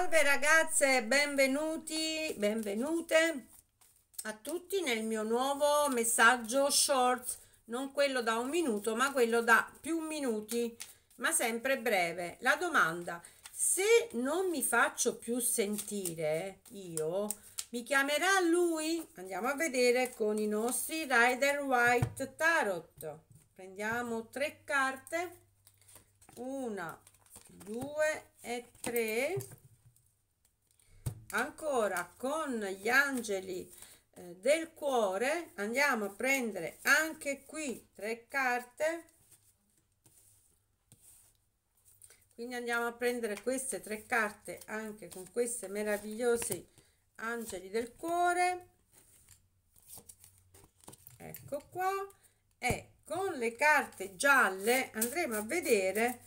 Salve ragazze, benvenuti, benvenute a tutti nel mio nuovo messaggio short, non quello da un minuto ma quello da più minuti, ma sempre breve. La domanda, se non mi faccio più sentire io, mi chiamerà lui? Andiamo a vedere con i nostri Rider White Tarot. Prendiamo tre carte, una, due e tre ancora con gli angeli eh, del cuore andiamo a prendere anche qui tre carte quindi andiamo a prendere queste tre carte anche con questi meravigliosi angeli del cuore ecco qua e con le carte gialle andremo a vedere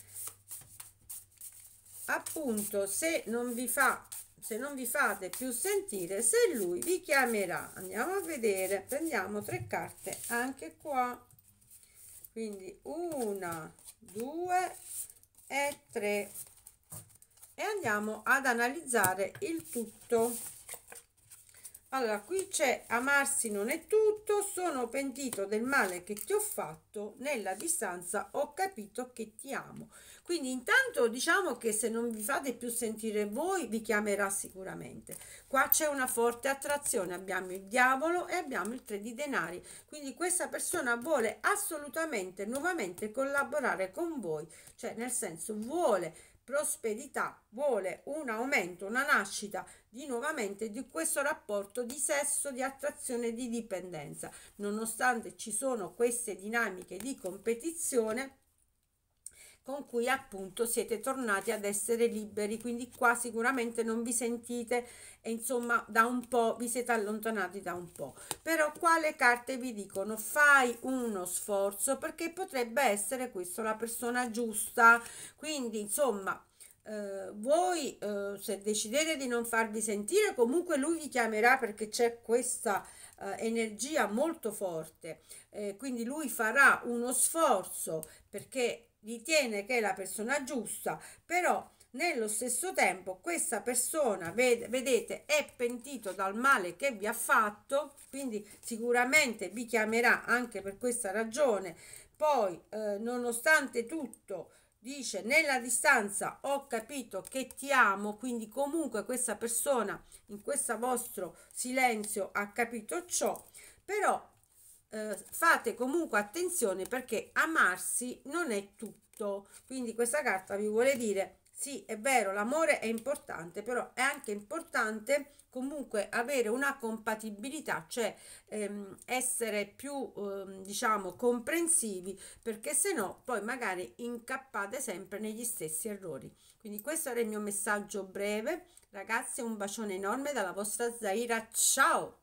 appunto se non vi fa se non vi fate più sentire se lui vi chiamerà andiamo a vedere prendiamo tre carte anche qua quindi una due e tre e andiamo ad analizzare il tutto allora qui c'è amarsi non è tutto sono pentito del male che ti ho fatto nella distanza ho capito che ti amo quindi intanto diciamo che se non vi fate più sentire voi vi chiamerà sicuramente qua c'è una forte attrazione abbiamo il diavolo e abbiamo il tre di denari quindi questa persona vuole assolutamente nuovamente collaborare con voi cioè nel senso vuole prosperità vuole un aumento, una nascita di nuovamente di questo rapporto di sesso, di attrazione e di dipendenza. Nonostante ci sono queste dinamiche di competizione, con cui appunto siete tornati ad essere liberi quindi qua sicuramente non vi sentite e insomma da un po' vi siete allontanati da un po' però qua le carte vi dicono fai uno sforzo perché potrebbe essere questa la persona giusta quindi insomma eh, voi eh, se decidete di non farvi sentire comunque lui vi chiamerà perché c'è questa eh, energia molto forte eh, quindi lui farà uno sforzo perché ritiene che è la persona giusta però nello stesso tempo questa persona, vedete, è pentito dal male che vi ha fatto, quindi sicuramente vi chiamerà anche per questa ragione. Poi, eh, nonostante tutto, dice nella distanza ho capito che ti amo quindi comunque questa persona in questo vostro silenzio ha capito ciò però eh, fate comunque attenzione perché amarsi non è tutto quindi questa carta vi vuole dire sì, è vero, l'amore è importante, però è anche importante comunque avere una compatibilità, cioè ehm, essere più, ehm, diciamo, comprensivi, perché se no poi magari incappate sempre negli stessi errori. Quindi questo era il mio messaggio breve. Ragazzi, un bacione enorme dalla vostra Zaira. Ciao!